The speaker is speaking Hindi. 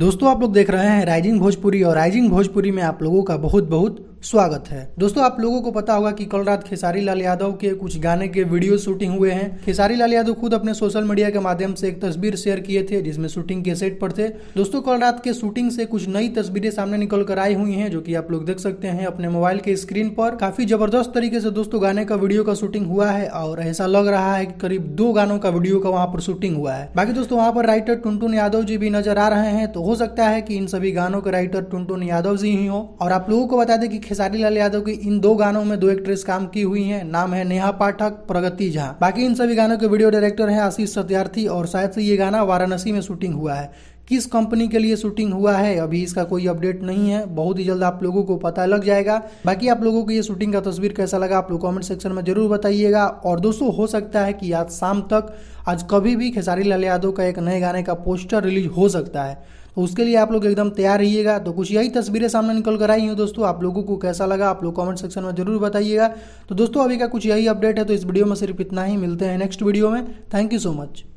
दोस्तों आप लोग देख रहे हैं राइजिंग भोजपुरी और राइजिंग भोजपुरी में आप लोगों का बहुत बहुत स्वागत है दोस्तों आप लोगों को पता होगा कि कल रात खेसारी लाल यादव के कुछ गाने के वीडियो शूटिंग हुए हैं खेसारी लाल यादव खुद अपने सोशल मीडिया के माध्यम से एक तस्वीर शेयर किए थे जिसमें शूटिंग के सेट पर थे दोस्तों कल रात के शूटिंग से कुछ नई तस्वीरें सामने निकल कर आई हुई है जो की आप लोग देख सकते हैं अपने मोबाइल के स्क्रीन पर काफी जबरदस्त तरीके से दोस्तों गाने का वीडियो का शूटिंग हुआ है और ऐसा लग रहा है की करीब दो गानों का वीडियो का वहाँ पर शूटिंग हुआ है बाकी दोस्तों वहाँ पर राइटर टुनटुन यादव जी भी नजर आ रहे हैं तो हो सकता है की इन सभी गानों के राइटर टुनटुन यादव जी ही हो और आप लोगों को बता दें कि खेसारी लाल यादव की इन दो गानों में दो एक्ट्रेस काम की हुई है नाम है नेहा पाठक प्रगति झा बाकी इन सभी गानों के वीडियो डायरेक्टर है आशीष सत्यार्थी और शायद से ये गाना वाराणसी में शूटिंग हुआ है किस कंपनी के लिए शूटिंग हुआ है अभी इसका कोई अपडेट नहीं है बहुत ही जल्द आप लोगों को पता लग जाएगा बाकी आप लोगों को ये शूटिंग का तस्वीर कैसा लगा आप लोग कमेंट सेक्शन में जरूर बताइएगा और दोस्तों हो सकता है कि आज शाम तक आज कभी भी खेसारी लाल यादव का एक नए गाने का पोस्टर रिलीज हो सकता है तो उसके लिए आप लोग एकदम तैयार रहिएगा तो कुछ यही तस्वीरें सामने निकल कर आई हूँ दोस्तों आप लोगों को कैसा लगा आप लोग कमेंट सेक्शन में जरूर बताइएगा तो दोस्तों अभी का कुछ यही अपडेट है तो इस वीडियो में सिर्फ इतना ही मिलते हैं नेक्स्ट वीडियो में थैंक यू सो मच